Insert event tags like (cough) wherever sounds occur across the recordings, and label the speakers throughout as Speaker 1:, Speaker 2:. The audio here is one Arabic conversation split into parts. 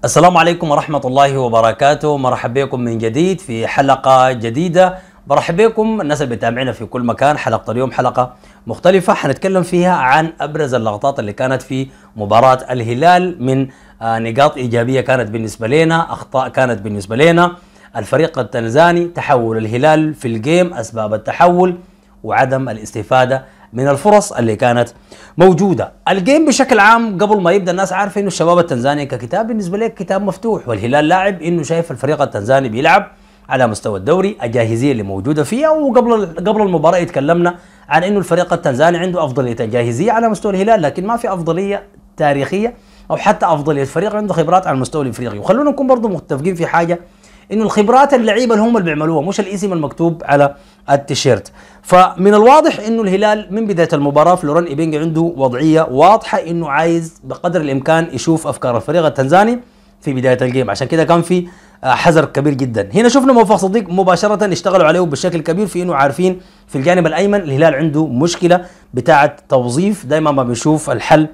Speaker 1: السلام عليكم ورحمة الله وبركاته مرحبا بكم من جديد في حلقة جديدة مرحبا بكم الناس اللي بتابعنا في كل مكان حلقة اليوم حلقة مختلفة حنتكلم فيها عن أبرز اللقطات اللي كانت في مباراة الهلال من آه، نقاط إيجابية كانت بالنسبة لنا أخطاء كانت بالنسبة لنا الفريق التنزاني تحول الهلال في الجيم أسباب التحول وعدم الاستفادة من الفرص اللي كانت موجوده الجيم بشكل عام قبل ما يبدا الناس عارفه انه الشباب التنزاني ككتاب بالنسبه لك كتاب مفتوح والهلال لاعب انه شايف الفريق التنزاني بيلعب على مستوى الدوري الجاهزيه اللي موجوده فيها وقبل قبل المباراه تكلمنا عن انه الفريق التنزاني عنده افضليه جاهزيه على مستوى الهلال لكن ما في افضليه تاريخيه او حتى افضليه الفريق عنده خبرات على المستوى الافريقي وخلونا نكون برضه متفقين في حاجه انه الخبرات اللعيبه اللي هم اللي بيعملوها مش الاسم المكتوب على التيشيرت فمن الواضح انه الهلال من بدايه المباراه فلوران ايبينج عنده وضعيه واضحه انه عايز بقدر الامكان يشوف افكار الفريق التنزاني في بدايه الجيم عشان كده كان في آه، حذر كبير جدا هنا شفنا موفق صديق مباشره اشتغلوا عليه بشكل كبير في انه عارفين في الجانب الايمن الهلال عنده مشكله بتاعه توظيف دائما ما بنشوف الحل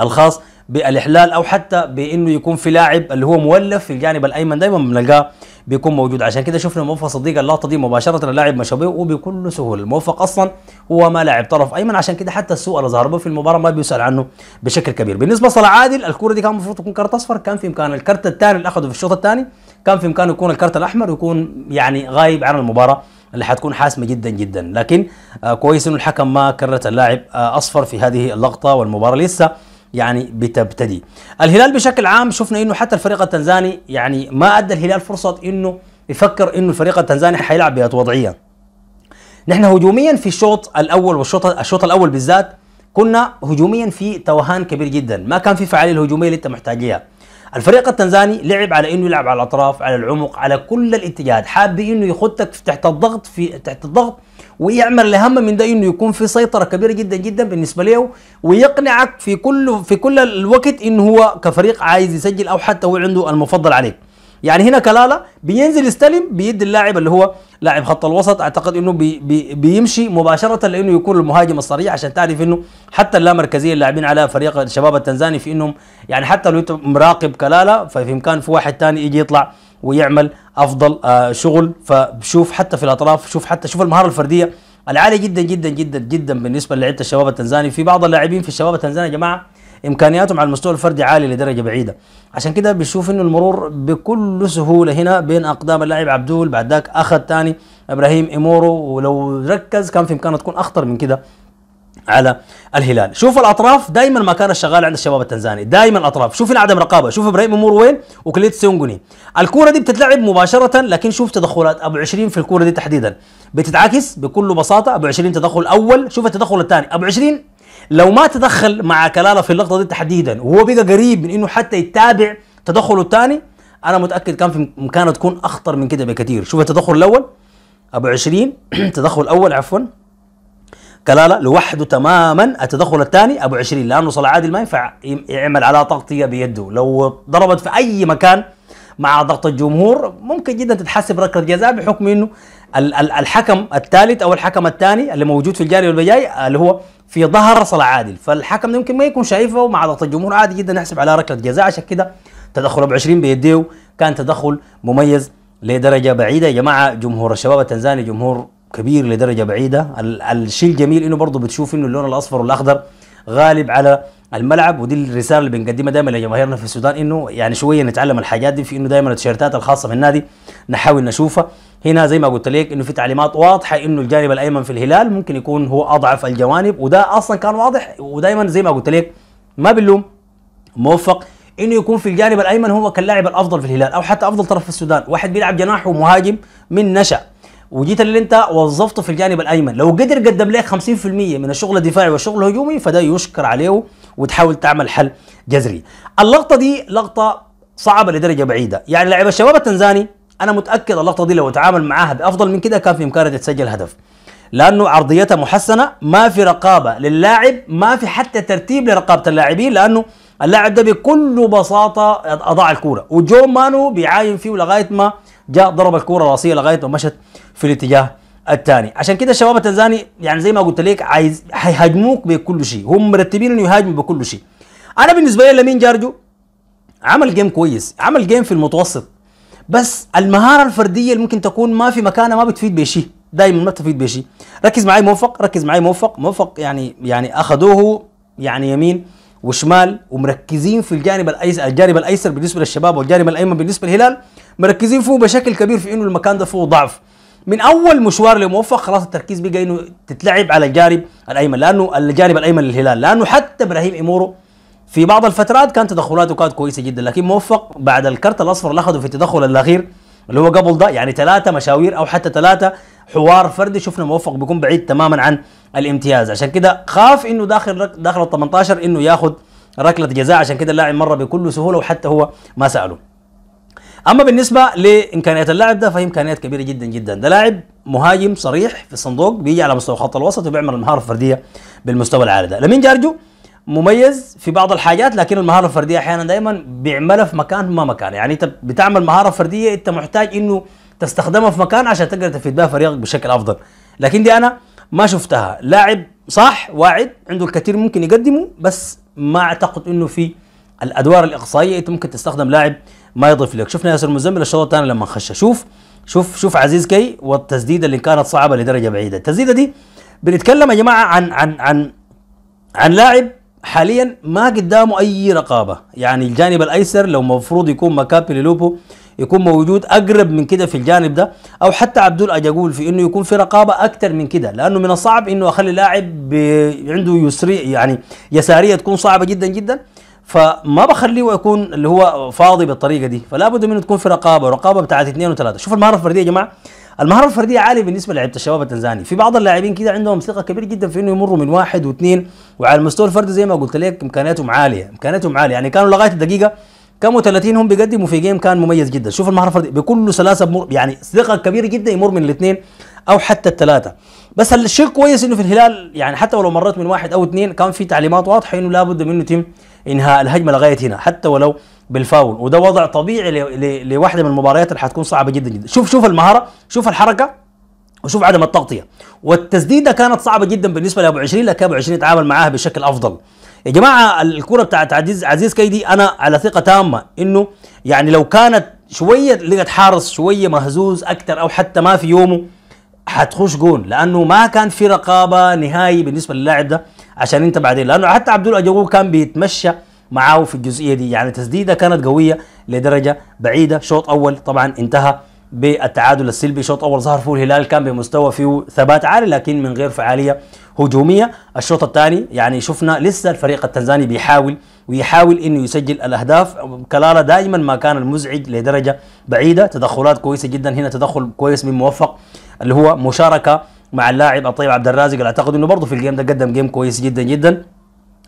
Speaker 1: الخاص بالاحلال او حتى بانه يكون في لاعب اللي هو مولف في الجانب الايمن دائما بنلقاه بيكون موجود عشان كده شفنا موفق صديق اللقطه دي مباشره اللاعب مشابه وبكل سهوله الموفق اصلا هو ما لاعب طرف ايمن عشان كده حتى السوء اللي ظهر في المباراه ما بيسال عنه بشكل كبير بالنسبه لصلاح عادل الكره دي كان المفروض تكون كارت اصفر كان في امكان الكارت الثاني اللي اخذه في الشوط الثاني كان في امكانه يكون الكارت الاحمر ويكون يعني غايب عن المباراه اللي حتكون حاسمه جدا جدا لكن آه كويس انه الحكم ما كرت اللاعب آه اصفر في هذه اللقطه والمباراه لسه يعني بتبتدي الهلال بشكل عام شفنا انه حتى الفريق التنزاني يعني ما ادى الهلال فرصه انه يفكر انه الفريق التنزاني حيلعب بهذه الوضعيه نحن هجوميا في الشوط الاول والشوط الشوط الاول بالذات كنا هجوميا في توهان كبير جدا ما كان في فعاليه هجوميه اللي انت محتاجيها الفريق التنزاني لعب على انه يلعب على الاطراف على العمق على كل الاتجاهات حاب انه يخطك تحت الضغط في تحت الضغط ويعمل الاهم من ده انه يكون في سيطره كبيره جدا جدا بالنسبه له ويقنعك في كل في كل الوقت انه هو كفريق عايز يسجل او حتى هو عنده المفضل عليه يعني هنا كلالا بينزل يستلم بيد اللاعب اللي هو لاعب خط الوسط اعتقد انه بي بي بيمشي مباشره لانه يكون المهاجم الصريح عشان تعرف انه حتى اللامركزيه اللاعبين على فريق الشباب التنزاني في انهم يعني حتى لو انت مراقب كلالا ففي امكان في واحد ثاني يجي يطلع ويعمل افضل آه شغل فشوف حتى في الاطراف شوف حتى شوف المهاره الفرديه العاليه جدا جدا جدا جدا بالنسبه للعيبه الشباب التنزاني في بعض اللاعبين في الشباب التنزاني يا جماعه امكانياتهم على المستوى الفردي عالي لدرجه بعيده عشان كده بيشوف انه المرور بكل سهوله هنا بين اقدام اللاعب عبدول بعد ذاك اخذ ثاني ابراهيم امورو ولو ركز كان في امكانه تكون اخطر من كده على الهلال شوف الاطراف دائما ما كان الشغال عند الشباب التنزاني دائما الاطراف شوف عدم رقابه شوف ابراهيم امور وين وكليت سونجوني الكوره دي بتتلعب مباشره لكن شوف تدخلات ابو 20 في الكوره دي تحديدا بتتعكس بكل بساطه ابو 20 تدخل اول شوف التدخل الثاني ابو 20 لو ما تدخل مع كلاله في اللقطه دي تحديدا وهو بقى قريب من انه حتى يتابع تدخله الثاني انا متاكد كان في مكانه تكون اخطر من كده بكثير شوف التدخل الاول ابو 20 التدخل (clears throat) الاول عفوا كلاله لوحده تماما التدخل الثاني ابو 20 لانه صلاح عادل ما ينفع يعمل على تغطيه بيده لو ضربت في اي مكان مع ضغط الجمهور ممكن جدا تتحسب ركله جزاء بحكم انه الحكم الثالث او الحكم الثاني اللي موجود في الجاري والبجاي اللي هو في ظهر صلاح عادل فالحكم ده يمكن ما يكون شايفه مع ضغط الجمهور عادي جدا يحسب على ركله جزاء عشان كده تدخل ابو 20 بيديه كان تدخل مميز لدرجه بعيده يا جماعه جمهور الشباب التنزاني جمهور كبير لدرجه بعيده الشيء الجميل انه برضه بتشوف انه اللون الاصفر والاخضر غالب على الملعب ودي الرساله اللي بنقدمها دائما لجماهيرنا في السودان انه يعني شويه نتعلم الحاجات دي في انه دائما التيشيرتات الخاصه في النادي نحاول نشوفها هنا زي ما قلت لك انه في تعليمات واضحه انه الجانب الايمن في الهلال ممكن يكون هو اضعف الجوانب وده اصلا كان واضح ودائما زي ما قلت لك ما بنلوم موفق انه يكون في الجانب الايمن هو كاللاعب الافضل في الهلال او حتى افضل طرف في السودان واحد بيلعب جناح ومهاجم من نشأ وجيت اللي انت وظفته في الجانب الايمن لو قدر قدم لك 50% من الشغل الدفاعي والشغل الهجومي فده يشكر عليه وتحاول تعمل حل جذري اللقطه دي لقطه صعبه لدرجه بعيده يعني لاعب الشباب التنزاني انا متاكد اللقطه دي لو تعامل معاها بافضل من كده كان في امكانها تسجل هدف لانه عرضيتها محسنه ما في رقابه للاعب ما في حتى ترتيب لرقابه اللاعبين لانه اللاعب ده بكل بساطه اضاع الكوره وجو مانو بيعاين فيه لغايه ما جاء ضرب الكوره راسيه لغايه ما مشت في الاتجاه الثاني عشان كده الشباب التنزاني يعني زي ما قلت لك عايز هيهاجموك بكل شيء هم مرتبين انه يهاجموا بكل شيء انا بالنسبه لي لامين جارجو عمل جيم كويس عمل جيم في المتوسط بس المهاره الفرديه اللي ممكن تكون ما في مكانها ما بتفيد بشيء دائما ما بتفيد بشيء ركز معي موفق ركز معي موفق موفق يعني يعني اخذوه يعني يمين وشمال ومركزين في الجانب الايسر الجانب الايسر بالنسبه للشباب والجانب الايمن بالنسبه للهلال مركزين فيه بشكل كبير في انه المكان ده فيه ضعف من اول مشوار لموفق خلاص التركيز بقى انه تتلعب على الجانب الايمن لانه الجانب الايمن للهلال لانه حتى ابراهيم امورو في بعض الفترات كانت تدخلاته كانت كويسه جدا لكن موفق بعد الكرت الاصفر اللي اخذه في التدخل الاخير اللي هو قبل ده يعني ثلاثه مشاوير او حتى ثلاثه حوار فردي شفنا موفق بيكون بعيد تماما عن الامتياز عشان كده خاف انه داخل داخل ال 18 انه ياخذ ركله جزاء عشان كده اللاعب مر بكل سهوله وحتى هو ما ساله اما بالنسبه لامكانيات اللاعب ده فهي امكانيات كبيره جدا جدا ده لاعب مهاجم صريح في الصندوق بيجي على مستوى خط الوسط وبيعمل المهاره الفرديه بالمستوى العالي ده لمين جارجو مميز في بعض الحاجات لكن المهاره الفرديه احيانا دائما بيعملها في مكان ما مكان يعني انت بتعمل مهاره فرديه انت محتاج انه تستخدمها في مكان عشان تقدر تفيد بها فريقك بشكل افضل لكن دي انا ما شفتها لاعب صح واعد عنده الكثير ممكن يقدمه بس ما اعتقد انه في الادوار الاقصائيه انت ممكن تستخدم لاعب ما يضيف لك شفنا ياسر المزمل الشوط الثاني لما خش شوف شوف شوف عزيز كي والتسديده اللي كانت صعبه لدرجه بعيده التسديده دي بنتكلم يا جماعه عن عن عن عن لاعب حاليا ما قدامه اي رقابه يعني الجانب الايسر لو المفروض يكون مكابي للوبو يكون موجود اقرب من كده في الجانب ده او حتى عبدول الاجاقول في انه يكون في رقابه اكثر من كده لانه من الصعب انه اخلي لاعب عنده يسري يعني يساريه تكون صعبه جدا جدا فما بخليه يكون اللي هو فاضي بالطريقه دي فلا بد منه تكون في رقابه رقابه بتاعت اثنين وثلاثه شوف المهاره الفرديه يا جماعه المهاره الفرديه عاليه بالنسبه لعيبه الشباب التنزاني في بعض اللاعبين كده عندهم ثقه كبيرة جدا في انه يمروا من واحد واثنين وعلى المستوى الفردي زي ما قلت لك امكانياتهم عاليه امكانياتهم عاليه يعني كانوا لغايه الدقيقه كم و30 هم بيقدموا في جيم كان مميز جدا شوف المهاره الفرديه بكل سلاسه بمر يعني ثقه كبيره جدا يمر من الاثنين او حتى الثلاثه بس الشيء كويس انه في الهلال يعني حتى ولو مرت من واحد او اثنين كان في تعليمات واضحه انه لابد منه يتم انهاء الهجمه لغايه هنا حتى ولو بالفاول وده وضع طبيعي لواحده من المباريات اللي حتكون صعبه جدا جدا شوف شوف المهاره شوف الحركه وشوف عدم التغطيه والتسديده كانت صعبه جدا بالنسبه لابو 20 لكن ابو 20 تعامل معاها بشكل افضل يا جماعه الكره بتاعت عزيز عزيز كيدي انا على ثقه تامه انه يعني لو كانت شويه لقت حارس شويه مهزوز اكثر او حتى ما في يومه حتخش جون لانه ما كان في رقابه نهائي بالنسبه للاعب ده عشان انت بعدين لانه حتى عبد الاجوجو كان بيتمشى معاه في الجزئيه دي يعني تسديده كانت قويه لدرجه بعيده شوط اول طبعا انتهى بالتعادل السلبي شوط اول ظهر فيه الهلال كان بمستوى فيه ثبات عالي لكن من غير فعاليه هجوميه الشوط الثاني يعني شفنا لسه الفريق التنزاني بيحاول ويحاول انه يسجل الاهداف كلارا دائما ما كان المزعج لدرجه بعيده تدخلات كويسه جدا هنا تدخل كويس من موفق اللي هو مشاركه مع اللاعب الطيب عبد الرازق اللي اعتقد انه برضه في الجيم ده قدم جيم كويس جدا جدا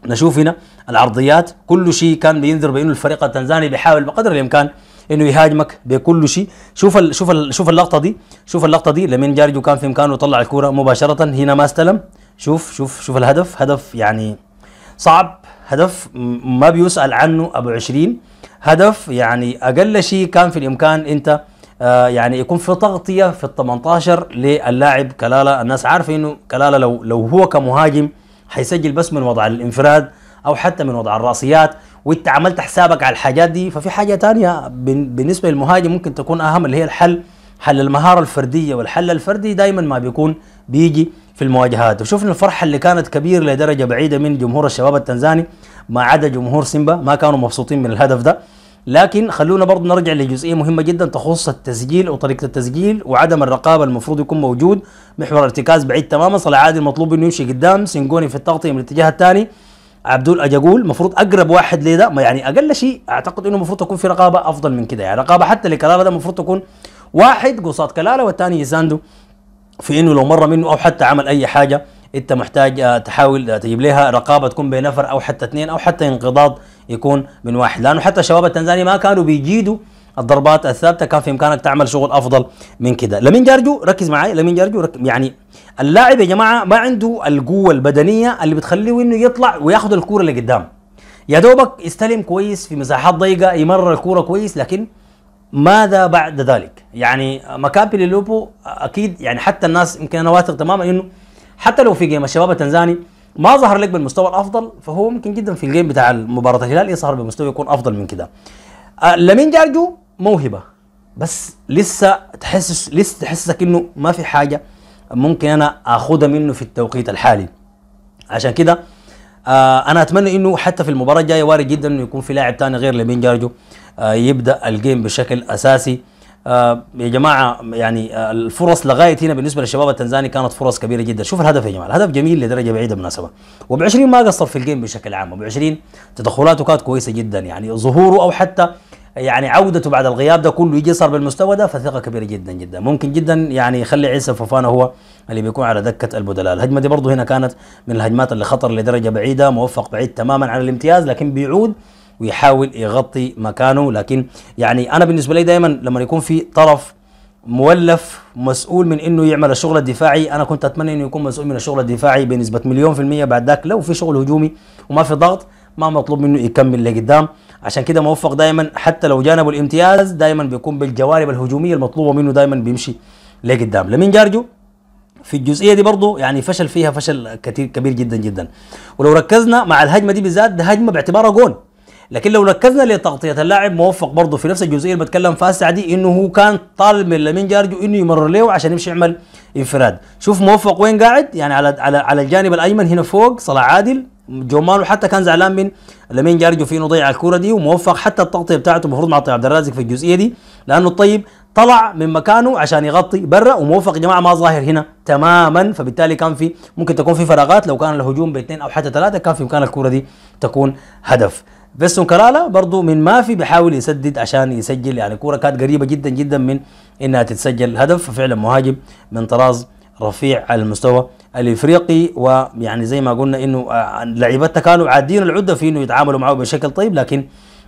Speaker 1: نشوف هنا العرضيات كل شيء كان بينذر بانه الفريق التنزاني بيحاول بقدر الامكان انه يهاجمك بكل شيء شوف الـ شوف الـ شوف اللقطه دي شوف اللقطه دي لمين جارجو كان في امكانه يطلع الكوره مباشره هنا ما استلم شوف شوف شوف الهدف هدف يعني صعب هدف ما بيسال عنه ابو 20 هدف يعني اقل شيء كان في الامكان انت آه يعني يكون في تغطيه في ال 18 للاعب كلالا الناس عارفه انه كلالا لو لو هو كمهاجم حيسجل بس من وضع الانفراد او حتى من وضع الراسيات وانت عملت حسابك على الحاجات دي ففي حاجه ثانيه بالنسبه للمهاجم ممكن تكون اهم اللي هي الحل حل المهاره الفرديه والحل الفردي دائما ما بيكون بيجي في المواجهات وشفنا الفرحه اللي كانت كبيره لدرجه بعيده من جمهور الشباب التنزاني ما عدا جمهور سيمبا ما كانوا مبسوطين من الهدف ده لكن خلونا برضه نرجع لجزئيه مهمه جدا تخص التسجيل وطريقه التسجيل وعدم الرقابه المفروض يكون موجود محور ارتكاز بعيد تماما صلاح عادل المطلوب انه يمشي قدام سنجوني في التغطيه من الاتجاه الثاني عبدول اجاقول المفروض اقرب واحد ليه ده يعني اقل شيء اعتقد انه المفروض تكون في رقابه افضل من كده يعني رقابه حتى لكلاله ده المفروض تكون واحد قصاد كلاله والثاني يساندو في انه لو مر منه او حتى عمل اي حاجه انت محتاج آه، تحاول آه، تجيب لها رقابه تكون بنفر او حتى اثنين او حتى انقضاض يكون من واحد لانه حتى الشباب التنزاني ما كانوا بيجيدوا الضربات الثابته كان في امكانك تعمل شغل افضل من كده لمين جارجو ركز معي لمين جارجو ركز يعني اللاعب يا جماعه ما عنده القوه البدنيه اللي بتخليه انه يطلع وياخذ الكوره اللي قدام يا دوبك يستلم كويس في مساحات ضيقه يمرر الكوره كويس لكن ماذا بعد ذلك يعني مكابي للوبو اكيد يعني حتى الناس يمكن انا واثق تماما انه حتى لو في جيم الشباب التنزاني ما ظهر لك بالمستوى الافضل فهو ممكن جدا في الجيم بتاع مباراه الهلال يظهر بمستوى يكون افضل من كده آه، لامين لمين جارجو موهبه بس لسه تحسس لسه تحسسك انه ما في حاجه ممكن انا اخذها منه في التوقيت الحالي عشان كده آه انا اتمنى انه حتى في المباراه الجايه وارد جدا انه يكون في لاعب ثاني غير لمين جارجو آه يبدا الجيم بشكل اساسي آه، يا جماعه يعني آه، الفرص لغايه هنا بالنسبه للشباب التنزاني كانت فرص كبيره جدا شوف الهدف يا جماعه الهدف جميل لدرجه بعيده بالمناسبه وب 20 ما قصر في الجيم بشكل عام وب 20 تدخلاته كانت كويسه جدا يعني ظهوره او حتى يعني عودته بعد الغياب ده كله يجي صار بالمستوى ده فثقه كبيره جدا جدا ممكن جدا يعني يخلي عيسى فوفانا هو اللي بيكون على دكه البدلاء الهجمه دي برضه هنا كانت من الهجمات اللي خطر لدرجه بعيده موفق بعيد تماما عن الامتياز لكن بيعود ويحاول يغطي مكانه لكن يعني انا بالنسبه لي دائما لما يكون في طرف مولف مسؤول من انه يعمل الشغل الدفاعي انا كنت اتمنى انه يكون مسؤول من الشغل الدفاعي بنسبه مليون في الميه بعد ذاك لو في شغل هجومي وما في ضغط ما مطلوب منه يكمل لقدام عشان كده موفق دائما حتى لو جانبه الامتياز دائما بيكون بالجوانب الهجوميه المطلوبه منه دائما بيمشي لقدام لمين جارجو في الجزئيه دي برضه يعني فشل فيها فشل كثير كبير جدا جدا ولو ركزنا مع الهجمه دي بالذات ده هجمه باعتبارها جون لكن لو ركزنا لتغطيه اللاعب موفق برضه في نفس الجزئيه اللي بتكلم فيها الساعه دي انه هو كان طالب من لامين جارجو انه يمرر له عشان يمشي يعمل انفراد شوف موفق وين قاعد يعني على على على الجانب الايمن هنا فوق صلاح عادل جو حتى كان زعلان من لامين جارجو في انه ضيع الكوره دي وموفق حتى التغطيه بتاعته المفروض طيب عبد الرازق في الجزئيه دي لانه الطيب طلع من مكانه عشان يغطي برا وموفق يا جماعه ما ظاهر هنا تماما فبالتالي كان في ممكن تكون في فراغات لو كان الهجوم باثنين او حتى ثلاثه كان في مكان الكوره دي تكون هدف فيستون كرالا برضو من ما في بيحاول يسدد عشان يسجل يعني كوره كانت قريبه جدا جدا من انها تتسجل هدف ففعلا مهاجم من طراز رفيع على المستوى الافريقي ويعني زي ما قلنا انه لعيبته كانوا عادين العده في انه يتعاملوا معه بشكل طيب لكن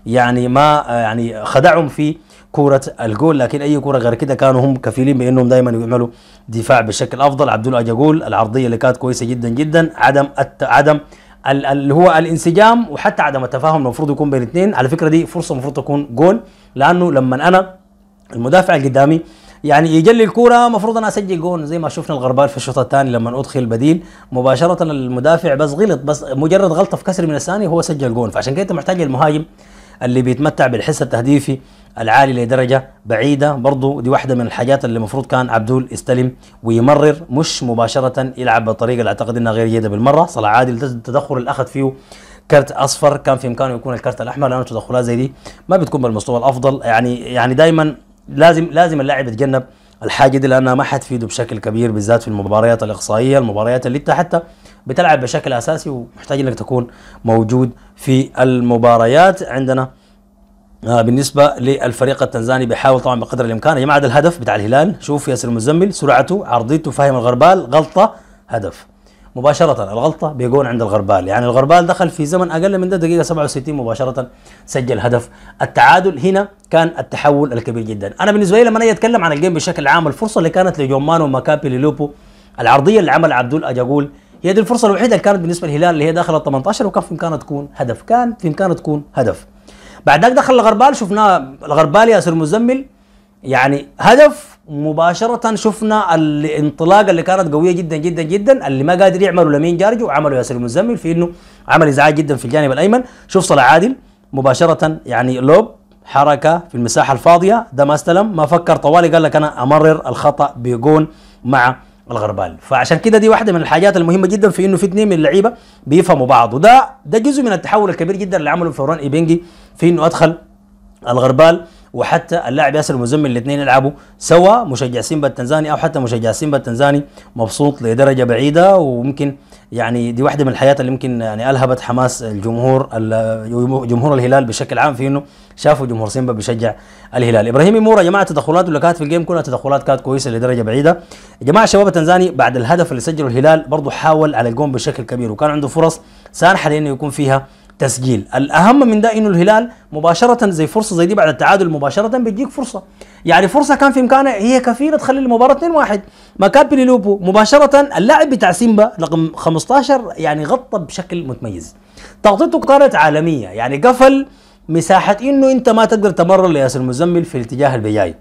Speaker 1: يعني ما يعني خدعهم في كرة الجول لكن اي كرة غير كده كانوا هم كفيلين بانهم دائما يعملوا دفاع بشكل افضل عبد الله العرضيه اللي كانت كويسه جدا جدا عدم عدم اللي هو الانسجام وحتى عدم التفاهم المفروض يكون بين الاثنين على فكره دي فرصه المفروض تكون جول لانه لما انا المدافع اللي قدامي يعني يجلي الكوره المفروض انا اسجل جون زي ما شفنا الغربال في الشوط الثاني لما ادخل بديل مباشره المدافع بس غلط بس مجرد غلطه في كسر من الثاني هو سجل جون فعشان كده انت محتاج المهاجم اللي بيتمتع بالحس التهديفي العالي لدرجه بعيده برضو دي واحده من الحاجات اللي المفروض كان عبدول يستلم ويمرر مش مباشره يلعب بالطريقه اللي اعتقد انها غير جيده بالمره صلاح عادل التدخل اللي اخذ فيه كارت اصفر كان في امكانه يكون الكارت الاحمر لانه تدخلات زي دي ما بتكون بالمستوى الافضل يعني يعني دائما لازم لازم اللاعب يتجنب الحاجه دي لانها ما حتفيده بشكل كبير بالذات في المباريات الاقصائيه المباريات اللي انت حتى بتلعب بشكل اساسي ومحتاج انك تكون موجود في المباريات عندنا آه، بالنسبة للفريق التنزاني بيحاول طبعا بقدر الإمكان يا جماعة الهدف بتاع الهلال شوف ياسر المزمل سرعته عرضيته فاهم الغربال غلطة هدف مباشرة الغلطة بيجون عند الغربال يعني الغربال دخل في زمن أقل من ده دقيقة 67 مباشرة سجل هدف التعادل هنا كان التحول الكبير جدا أنا بالنسبة لي لما أنا أتكلم عن الجيم بشكل عام الفرصة اللي كانت لجومانو ماكابي للوبو العرضية اللي عمل عبدول أجاقول هي دي الفرصة الوحيدة اللي كانت بالنسبة للهلال اللي هي داخل ال 18 وكان في إمكانها تكون هدف كان في إمكانها تكون هدف بعد ذاك دخل الغربال شفنا الغربال ياسر مزمل يعني هدف مباشرة شفنا الانطلاقة اللي كانت قوية جدا جدا جدا اللي ما قادر يعملوا لمين جارجو عملوا ياسر المزمل في انه عمل ازعاج جدا في الجانب الايمن شوف صلاح عادل مباشرة يعني لوب حركة في المساحة الفاضية ده ما استلم ما فكر طوالي قال لك انا امرر الخطأ بجون مع الغربال فعشان كده دي واحده من الحاجات المهمه جدا في انه في اثنين من اللعيبه بيفهموا بعض وده ده جزء من التحول الكبير جدا اللي عمله فوران ايبنجي في انه ادخل الغربال وحتى اللاعب ياسر المزمل الاثنين يلعبوا سوا مشجع سيمبا التنزاني او حتى مشجع سيمبا التنزاني مبسوط لدرجه بعيده وممكن يعني دي واحده من الحياه اللي يمكن يعني الهبت حماس الجمهور جمهور الهلال بشكل عام في انه شافوا جمهور سيمبا بيشجع الهلال ابراهيم مورا يا جماعه تدخلاته اللي كانت في الجيم كلها تدخلات كانت كويسه لدرجه بعيده يا جماعه شباب التنزاني بعد الهدف اللي سجله الهلال برضه حاول على الجون بشكل كبير وكان عنده فرص سانحه لانه يكون فيها تسجيل الأهم من ده إنه الهلال مباشرة زي فرصة زي دي بعد التعادل مباشرة بتجيك فرصة يعني فرصة كان في إمكانها هي كفيلة تخلي المباراة 2-1 كان بيلوبو مباشرة اللاعب بتاع سيمبا رقم 15 يعني غطى بشكل متميز تغطيته كانت عالمية يعني قفل مساحة إنه أنت ما تقدر تمرر لياسر المزمل في الاتجاه البياي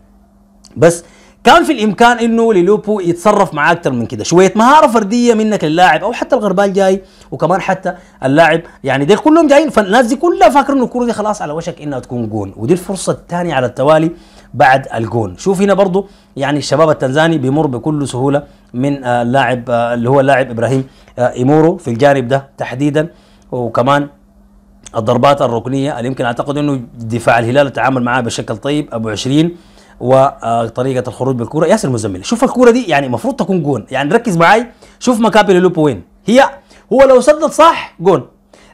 Speaker 1: بس كان في الامكان انه ليلوبو يتصرف معاه اكثر من كده شويه مهاره فرديه منك للاعب او حتى الغربال جاي وكمان حتى اللاعب يعني دي كلهم جايين فالناس دي كلها فاكره انه الكوره دي خلاص على وشك انها تكون جون ودي الفرصه الثانيه على التوالي بعد الجون شوف هنا برضه يعني الشباب التنزاني بيمر بكل سهوله من آه، اللاعب آه، اللي هو اللاعب ابراهيم آه، ايمورو في الجانب ده تحديدا وكمان الضربات الركنيه اللي يمكن اعتقد انه دفاع الهلال تعامل معاه بشكل طيب ابو 20 وطريقه الخروج بالكوره ياسر مزمل شوف الكوره دي يعني المفروض تكون جون يعني ركز معاي شوف مكابي لوبو وين هي هو لو سدد صح جون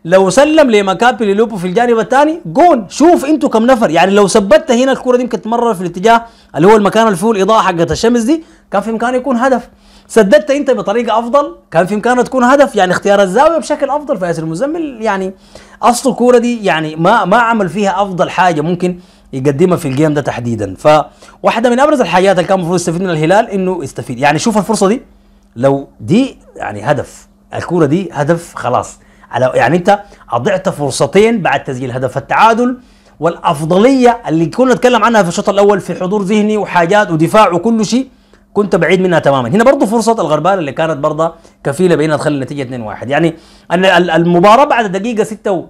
Speaker 1: لو سلم لمكابي لوبو في الجانب الثاني جون شوف انتوا كم نفر يعني لو ثبتت هنا الكوره دي يمكن تمرر في الاتجاه اللي هو المكان اللي فيه الاضاءه حقت الشمس دي كان في امكانه يكون هدف سددت انت بطريقه افضل كان في امكانه تكون هدف يعني اختيار الزاويه بشكل افضل فياسر المزمل يعني اصل الكوره دي يعني ما ما عمل فيها افضل حاجه ممكن يقدمها في الجيم ده تحديدا فواحده من ابرز الحاجات اللي كان المفروض يستفيد من الهلال انه يستفيد يعني شوف الفرصه دي لو دي يعني هدف الكوره دي هدف خلاص على يعني انت اضعت فرصتين بعد تسجيل هدف التعادل والافضليه اللي كنا نتكلم عنها في الشوط الاول في حضور ذهني وحاجات ودفاع وكل شيء كنت بعيد منها تماما هنا برضه فرصه الغربال اللي كانت برضه كفيله بانها تخلي النتيجه 2-1 يعني المباراه بعد دقيقه 6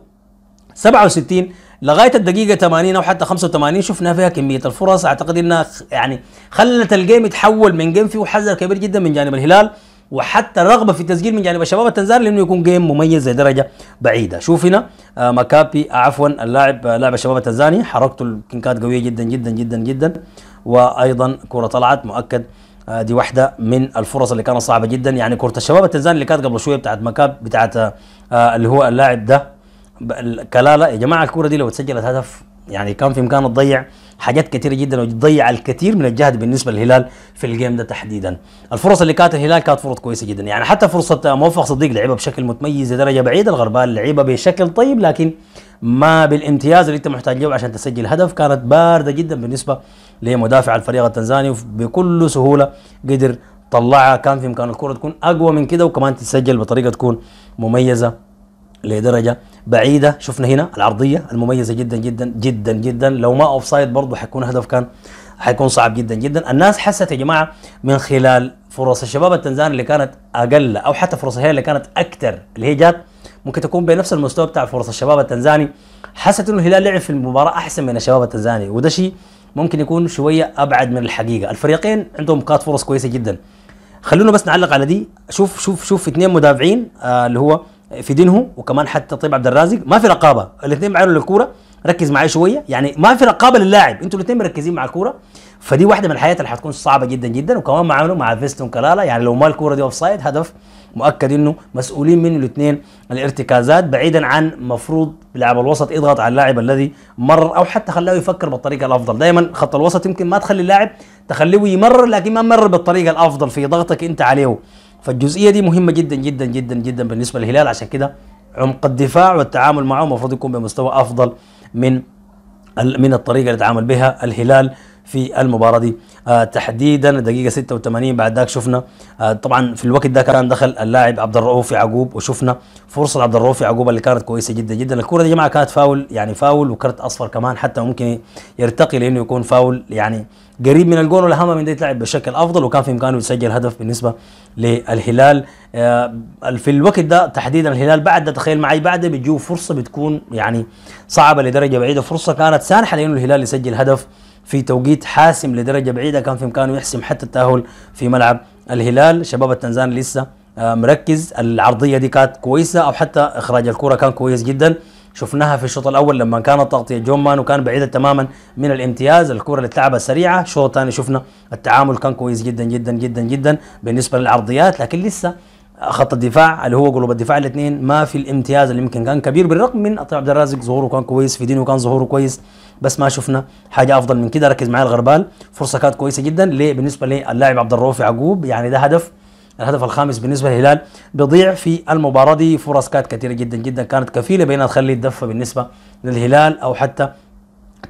Speaker 1: 67 لغايه الدقيقه 80 او حتى 85 شفنا فيها كميه الفرص اعتقد انها يعني خلت الجيم يتحول من جيم فيه حذر كبير جدا من جانب الهلال وحتى رغبه في التسجيل من جانب الشباب التنزاني لانه يكون جيم مميز لدرجه بعيده شوف هنا آه مكابي آه، عفوا اللاعب آه لاعب الشباب التنزاني حركته كانت قويه جدا جدا جدا جدا وايضا كره طلعت مؤكد آه دي واحده من الفرص اللي كانت صعبه جدا يعني كره الشباب التنزاني اللي كانت قبل شويه بتاعت مكاب بتاعت آه، آه، اللي هو اللاعب ده كلالا يا جماعه الكوره دي لو تسجلت هدف يعني كان في امكانه تضيع حاجات كثيره جدا وتضيع الكثير من الجهد بالنسبه للهلال في الجيم ده تحديدا الفرص اللي كانت الهلال كانت فرص كويسه جدا يعني حتى فرصه موفق صديق لعبها بشكل متميز لدرجه بعيده الغربال لعبها بشكل طيب لكن ما بالامتياز اللي انت محتاج له عشان تسجل هدف كانت بارده جدا بالنسبه لمدافع الفريق التنزاني بكل سهوله قدر طلعها كان في امكان الكره تكون اقوى من كده وكمان تتسجل بطريقه تكون مميزه لدرجه بعيده شفنا هنا العرضيه المميزه جدا جدا جدا جدا لو ما اوف سايد برضه حيكون هدف كان حيكون صعب جدا جدا الناس حست يا جماعه من خلال فرص الشباب التنزاني اللي كانت اقل او حتى فرص هي اللي كانت اكثر اللي هي جات ممكن تكون بنفس المستوى بتاع فرص الشباب التنزاني حست انه الهلال لعب في المباراه احسن من الشباب التنزاني وده شيء ممكن يكون شويه ابعد من الحقيقه الفريقين عندهم كانت فرص كويسه جدا خلونا بس نعلق على دي شوف شوف شوف اثنين مدافعين آه اللي هو في دينهم وكمان حتى طيب عبد الرازق ما في رقابه الاثنين معايا للكوره ركز معايا شويه يعني ما في رقابه للاعب انتوا الاثنين مركزين مع الكوره فدي واحده من الحياة اللي حتكون صعبه جدا جدا وكمان معاملوا مع فيستون كلالا يعني لو ما الكوره دي اوف سايد هدف مؤكد انه مسؤولين منه الاثنين الارتكازات بعيدا عن مفروض لاعب الوسط يضغط على اللاعب الذي مر او حتى خلاه يفكر بالطريقه الافضل دائما خط الوسط يمكن ما تخلي اللاعب تخليه يمرر لكن ما مرر بالطريقه الافضل في ضغطك انت عليه فالجزئيه دي مهمه جدا جدا جدا جدا بالنسبه للهلال عشان كده عمق الدفاع والتعامل معه المفروض يكون بمستوى افضل من من الطريقه اللي تعامل بها الهلال في المباراة دي آه تحديدا دقيقة 86 بعد ذاك شفنا آه طبعا في الوقت ده كان دخل اللاعب عبد الرؤوف يعقوب وشفنا فرصة عبد الرؤوف يعقوب اللي كانت كويسة جدا جدا الكرة دي يا جماعة كانت فاول يعني فاول وكرت أصفر كمان حتى ممكن يرتقي لأنه يكون فاول يعني قريب من الجون والاهم من ده يتلعب بشكل افضل وكان في امكانه يسجل هدف بالنسبه للهلال آه، في الوقت ده تحديدا الهلال بعد ده تخيل معي بعد بتجيه فرصه بتكون يعني صعبه لدرجه بعيده فرصه كانت سانحه لانه الهلال يسجل هدف في توقيت حاسم لدرجه بعيده كان في امكانه يحسم حتى التاهل في ملعب الهلال شباب التنزان لسه آه، مركز العرضيه دي كانت كويسه او حتى اخراج الكره كان كويس جدا شفناها في الشوط الاول لما كانت تغطيه جون مان وكان بعيده تماما من الامتياز الكره اللي تلعبها سريعه الشوط الثاني شفنا التعامل كان كويس جدا جدا جدا جدا بالنسبه للعرضيات لكن لسه خط الدفاع اللي هو قلوب الدفاع الاثنين ما في الامتياز اللي يمكن كان كبير بالرغم من عطيه عبد الرازق ظهوره كان كويس في دينه كان ظهوره كويس بس ما شفنا حاجه افضل من كده ركز معايا الغربال فرصه كانت كويسه جدا ليه بالنسبه للاعب عبد الرؤوف يعقوب يعني ده هدف الهدف الخامس بالنسبه للهلال بيضيع في المباراه دي فرص كانت كثيره جدا جدا كانت كفيله بانها تخلي الدفه بالنسبه للهلال او حتى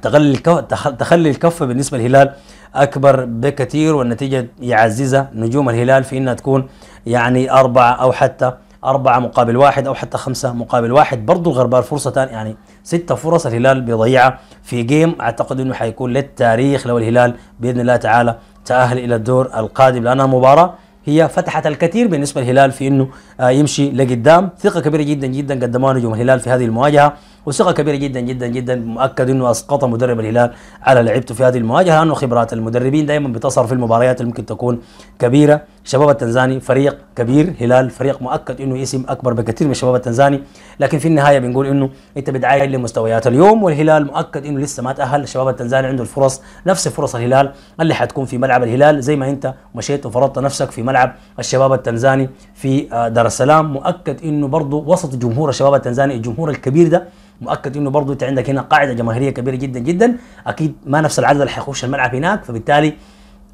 Speaker 1: تخلي الكو... تخلي الكفه بالنسبه للهلال اكبر بكثير والنتيجه يعززها نجوم الهلال في انها تكون يعني اربعه او حتى أربعة مقابل واحد أو حتى خمسة مقابل واحد برضو الغربال فرصة تانية يعني ستة فرص الهلال بيضيعها في جيم أعتقد أنه حيكون للتاريخ لو الهلال بإذن الله تعالى تأهل إلى الدور القادم لأنها مباراة هي فتحت الكثير بالنسبه للهلال في انه آه، يمشي لقدام ثقه كبيره جدا جدا قدمها نجوم الهلال في هذه المواجهه وثقه كبيره جدا جدا جدا مؤكد انه اسقط مدرب الهلال على لعبته في هذه المواجهه لانه خبرات المدربين دائما بتصر في المباريات اللي ممكن تكون كبيره شباب التنزاني فريق كبير هلال فريق مؤكد انه اسم اكبر بكثير من شباب التنزاني لكن في النهايه بنقول انه انت بتعاين لمستويات اليوم والهلال مؤكد انه لسه ما تاهل شباب التنزاني عنده الفرص نفس فرص الهلال اللي حتكون في ملعب الهلال زي ما انت مشيت وفرضت نفسك في ملعب الشباب التنزاني في آه، دار السلام مؤكد انه برضه وسط جمهور الشباب التنزاني الجمهور الكبير ده مؤكد انه برضه انت عندك هنا قاعده جماهيريه كبيره جدا جدا اكيد ما نفس العدد اللي حيخش الملعب هناك فبالتالي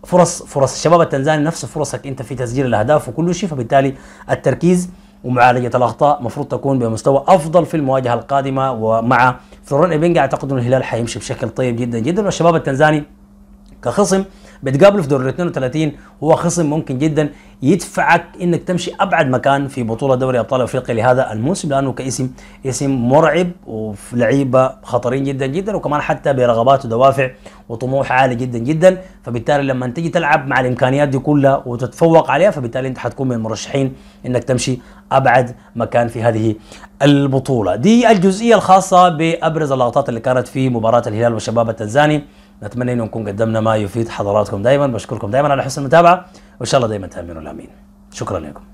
Speaker 1: فرص فرص الشباب التنزاني نفس فرصك انت في تسجيل الاهداف وكل شيء فبالتالي التركيز ومعالجه الاخطاء مفروض تكون بمستوى افضل في المواجهه القادمه ومع فلورين ايبنجا اعتقد ان الهلال حيمشي بشكل طيب جدا جدا والشباب التنزاني كخصم بتقابله في دور ال 32 هو خصم ممكن جدا يدفعك انك تمشي ابعد مكان في بطوله دوري ابطال افريقيا لهذا الموسم لانه كاسم اسم مرعب ولعيبه خطرين جدا جدا وكمان حتى برغبات ودوافع وطموح عالي جدا جدا فبالتالي لما تيجي تلعب مع الامكانيات دي كلها وتتفوق عليها فبالتالي انت حتكون من المرشحين انك تمشي ابعد مكان في هذه البطوله دي الجزئيه الخاصه بابرز اللقطات اللي كانت في مباراه الهلال والشباب التنزاني نتمنى أن نكون قدمنا ما يفيد حضراتكم دائما بشكركم دائما على حسن المتابعة وإن شاء الله دائما تأمنوا الأمين شكرا لكم